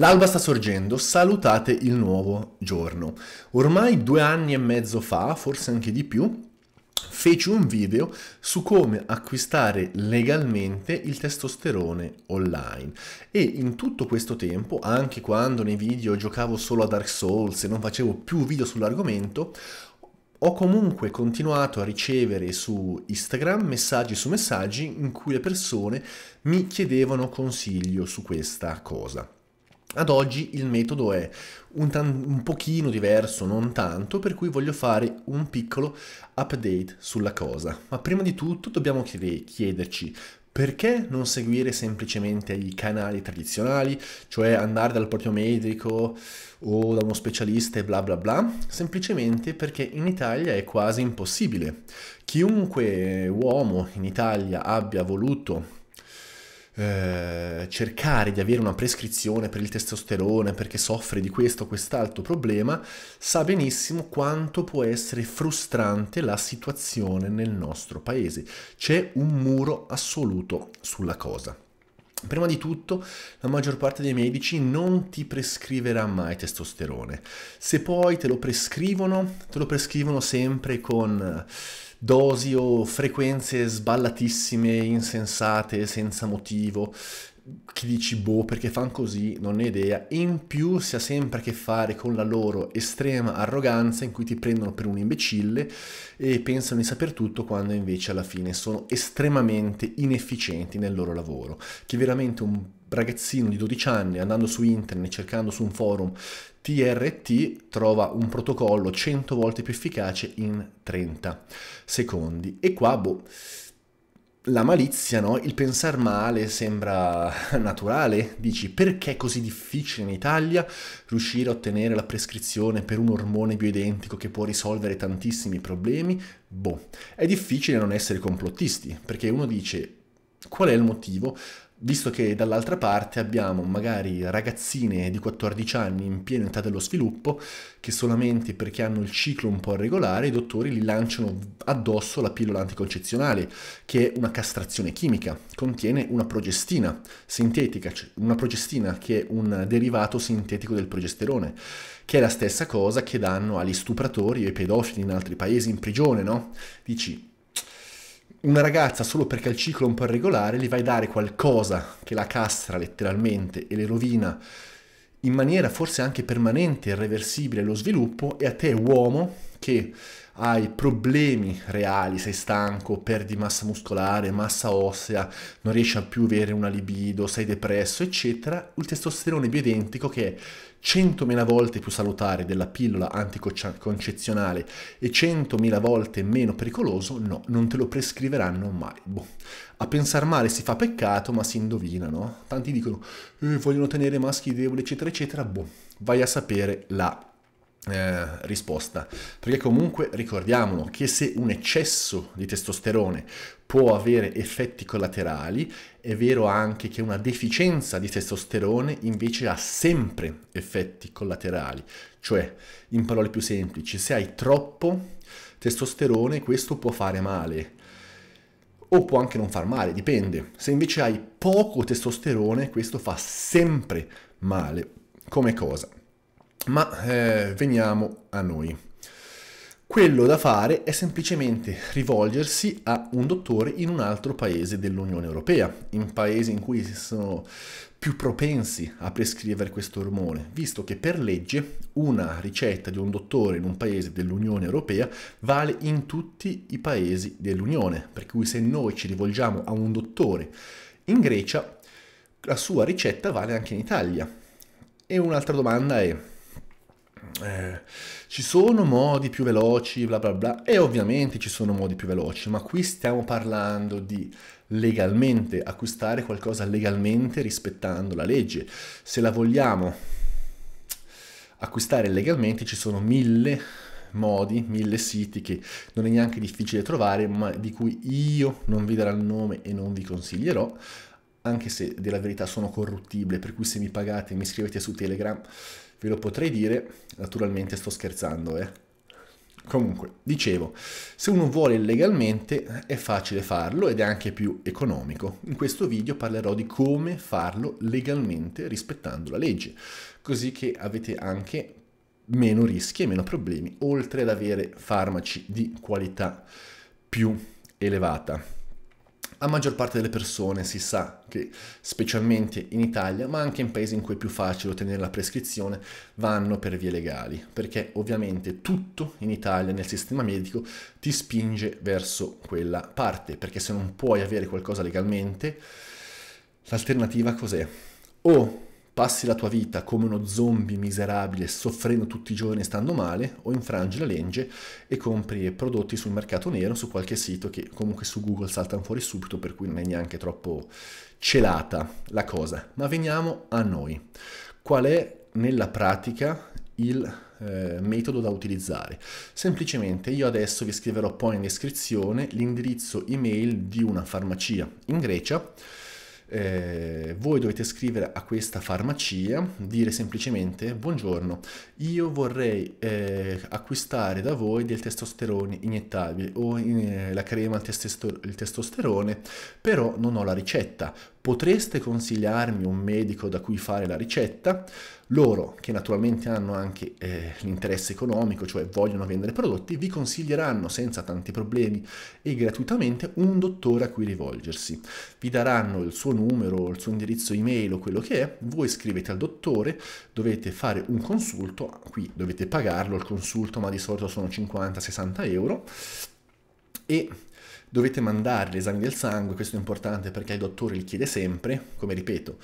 L'alba sta sorgendo, salutate il nuovo giorno. Ormai due anni e mezzo fa, forse anche di più, feci un video su come acquistare legalmente il testosterone online e in tutto questo tempo, anche quando nei video giocavo solo a Dark Souls e non facevo più video sull'argomento, ho comunque continuato a ricevere su Instagram messaggi su messaggi in cui le persone mi chiedevano consiglio su questa cosa. Ad oggi il metodo è un, un pochino diverso, non tanto, per cui voglio fare un piccolo update sulla cosa. Ma prima di tutto dobbiamo chiederci perché non seguire semplicemente i canali tradizionali, cioè andare dal proprio medico o da uno specialista e bla bla bla? Semplicemente perché in Italia è quasi impossibile. Chiunque uomo in Italia abbia voluto eh, cercare di avere una prescrizione per il testosterone perché soffre di questo o quest'altro problema, sa benissimo quanto può essere frustrante la situazione nel nostro paese. C'è un muro assoluto sulla cosa. Prima di tutto, la maggior parte dei medici non ti prescriverà mai testosterone. Se poi te lo prescrivono, te lo prescrivono sempre con eh, dosi o frequenze sballatissime, insensate, senza motivo, che dici boh perché fanno così, non ne ho idea, in più si ha sempre a che fare con la loro estrema arroganza in cui ti prendono per un imbecille e pensano di saper tutto quando invece alla fine sono estremamente inefficienti nel loro lavoro, che veramente un ragazzino di 12 anni andando su internet cercando su un forum TRT trova un protocollo 100 volte più efficace in 30 secondi e qua boh la malizia, no? il pensar male sembra naturale, dici perché è così difficile in Italia riuscire a ottenere la prescrizione per un ormone bioidentico che può risolvere tantissimi problemi? Boh, è difficile non essere complottisti, perché uno dice qual è il motivo? visto che dall'altra parte abbiamo magari ragazzine di 14 anni in piena età dello sviluppo che solamente perché hanno il ciclo un po' irregolare i dottori li lanciano addosso la pillola anticoncezionale che è una castrazione chimica, contiene una progestina sintetica, cioè una progestina che è un derivato sintetico del progesterone, che è la stessa cosa che danno agli stupratori e ai pedofili in altri paesi in prigione, no? Dici una ragazza solo perché ha il ciclo un po' irregolare, gli vai a dare qualcosa che la castra letteralmente e le rovina in maniera forse anche permanente, irreversibile lo sviluppo e a te uomo che hai problemi reali, sei stanco, perdi massa muscolare, massa ossea, non riesci a più avere una libido, sei depresso, eccetera, il testosterone bioidentico che è 100.000 volte più salutare della pillola anticoncezionale e 100.000 volte meno pericoloso, no, non te lo prescriveranno mai. Boh. A pensare male si fa peccato, ma si indovina, no? Tanti dicono, eh, vogliono tenere maschi deboli, eccetera, eccetera, boh, vai a sapere la eh, risposta, perché comunque ricordiamolo che se un eccesso di testosterone può avere effetti collaterali, è vero anche che una deficienza di testosterone invece ha sempre effetti collaterali, cioè in parole più semplici, se hai troppo testosterone questo può fare male o può anche non far male, dipende. Se invece hai poco testosterone questo fa sempre male. Come cosa? Ma eh, veniamo a noi. Quello da fare è semplicemente rivolgersi a un dottore in un altro paese dell'Unione Europea, in paesi in cui si sono più propensi a prescrivere questo ormone, visto che per legge una ricetta di un dottore in un paese dell'Unione Europea vale in tutti i paesi dell'Unione, per cui se noi ci rivolgiamo a un dottore in Grecia, la sua ricetta vale anche in Italia. E un'altra domanda è eh, ci sono modi più veloci, bla bla bla, e ovviamente ci sono modi più veloci, ma qui stiamo parlando di legalmente, acquistare qualcosa legalmente rispettando la legge. Se la vogliamo acquistare legalmente ci sono mille modi, mille siti che non è neanche difficile trovare, ma di cui io non vi darò il nome e non vi consiglierò, anche se della verità sono corruttibile, per cui se mi pagate e mi scrivete su Telegram ve lo potrei dire, naturalmente sto scherzando, eh. Comunque, dicevo, se uno vuole legalmente è facile farlo ed è anche più economico. In questo video parlerò di come farlo legalmente rispettando la legge, così che avete anche meno rischi e meno problemi, oltre ad avere farmaci di qualità più elevata. La maggior parte delle persone si sa che, specialmente in Italia, ma anche in paesi in cui è più facile ottenere la prescrizione, vanno per vie legali, perché ovviamente tutto in Italia nel sistema medico ti spinge verso quella parte, perché se non puoi avere qualcosa legalmente, l'alternativa cos'è? O passi la tua vita come uno zombie miserabile, soffrendo tutti i giorni e stando male, o infrangi la legge e compri prodotti sul mercato nero, su qualche sito che comunque su Google saltano fuori subito, per cui non è neanche troppo celata la cosa. Ma veniamo a noi. Qual è nella pratica il eh, metodo da utilizzare. Semplicemente io adesso vi scriverò poi in descrizione l'indirizzo email di una farmacia in Grecia eh, voi dovete scrivere a questa farmacia, dire semplicemente buongiorno, io vorrei eh, acquistare da voi del testosterone iniettabile o in, eh, la crema al testosterone, però non ho la ricetta potreste consigliarmi un medico da cui fare la ricetta? Loro, che naturalmente hanno anche eh, l'interesse economico, cioè vogliono vendere prodotti, vi consiglieranno senza tanti problemi e gratuitamente un dottore a cui rivolgersi. Vi daranno il suo numero, il suo indirizzo email o quello che è, voi scrivete al dottore, dovete fare un consulto, qui dovete pagarlo il consulto, ma di solito sono 50-60 euro, e dovete mandare gli esami del sangue, questo è importante perché il dottore li chiede sempre, come ripeto,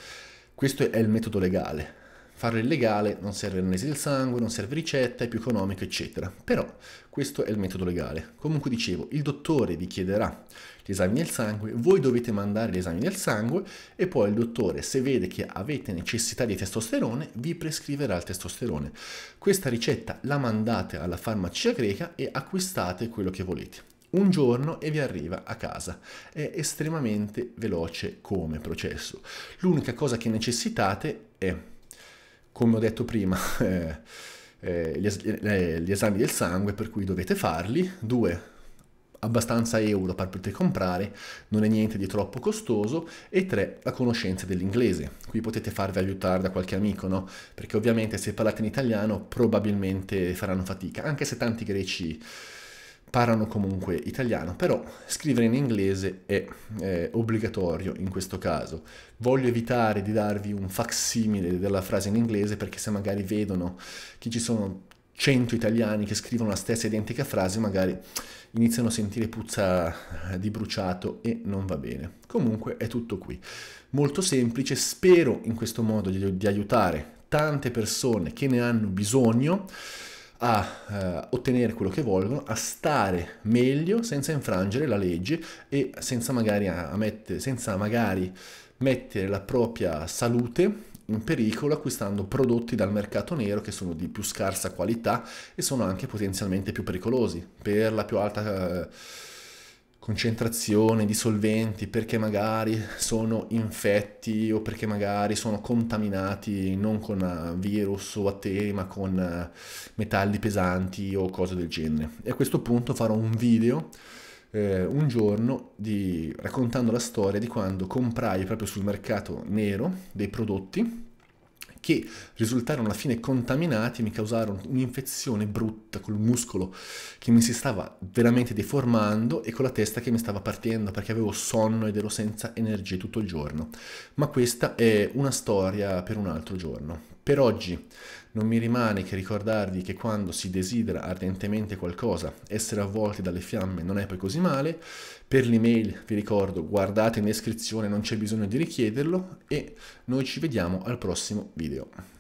questo è il metodo legale. Farlo illegale non serve l'analisi del sangue, non serve ricetta, è più economico, eccetera. Però questo è il metodo legale. Comunque dicevo, il dottore vi chiederà gli esami del sangue, voi dovete mandare gli esami del sangue e poi il dottore, se vede che avete necessità di testosterone, vi prescriverà il testosterone. Questa ricetta la mandate alla farmacia greca e acquistate quello che volete un giorno e vi arriva a casa. È estremamente veloce come processo. L'unica cosa che necessitate è, come ho detto prima, eh, eh, gli, es eh, gli esami del sangue per cui dovete farli, due abbastanza euro per poter comprare, non è niente di troppo costoso e tre, la conoscenza dell'inglese. Qui potete farvi aiutare da qualche amico, no? Perché ovviamente se parlate in italiano probabilmente faranno fatica, anche se tanti greci parlano comunque italiano, però scrivere in inglese è, è obbligatorio in questo caso. Voglio evitare di darvi un facsimile della frase in inglese perché se magari vedono che ci sono 100 italiani che scrivono la stessa identica frase, magari iniziano a sentire puzza di bruciato e non va bene. Comunque è tutto qui. Molto semplice, spero in questo modo di, di aiutare tante persone che ne hanno bisogno a eh, ottenere quello che vogliono, a stare meglio senza infrangere la legge e senza magari, mette, senza magari mettere la propria salute in pericolo acquistando prodotti dal mercato nero che sono di più scarsa qualità e sono anche potenzialmente più pericolosi per la più alta... Eh, concentrazione di solventi perché magari sono infetti o perché magari sono contaminati non con eh, virus o batteri ma con eh, metalli pesanti o cose del genere. E a questo punto farò un video eh, un giorno di, raccontando la storia di quando comprai proprio sul mercato nero dei prodotti che risultarono alla fine contaminati e mi causarono un'infezione brutta col muscolo che mi si stava veramente deformando e con la testa che mi stava partendo perché avevo sonno ed ero senza energie tutto il giorno. Ma questa è una storia per un altro giorno. Per oggi non mi rimane che ricordarvi che quando si desidera ardentemente qualcosa, essere avvolti dalle fiamme non è poi così male. Per l'email vi ricordo guardate in descrizione, non c'è bisogno di richiederlo e noi ci vediamo al prossimo video.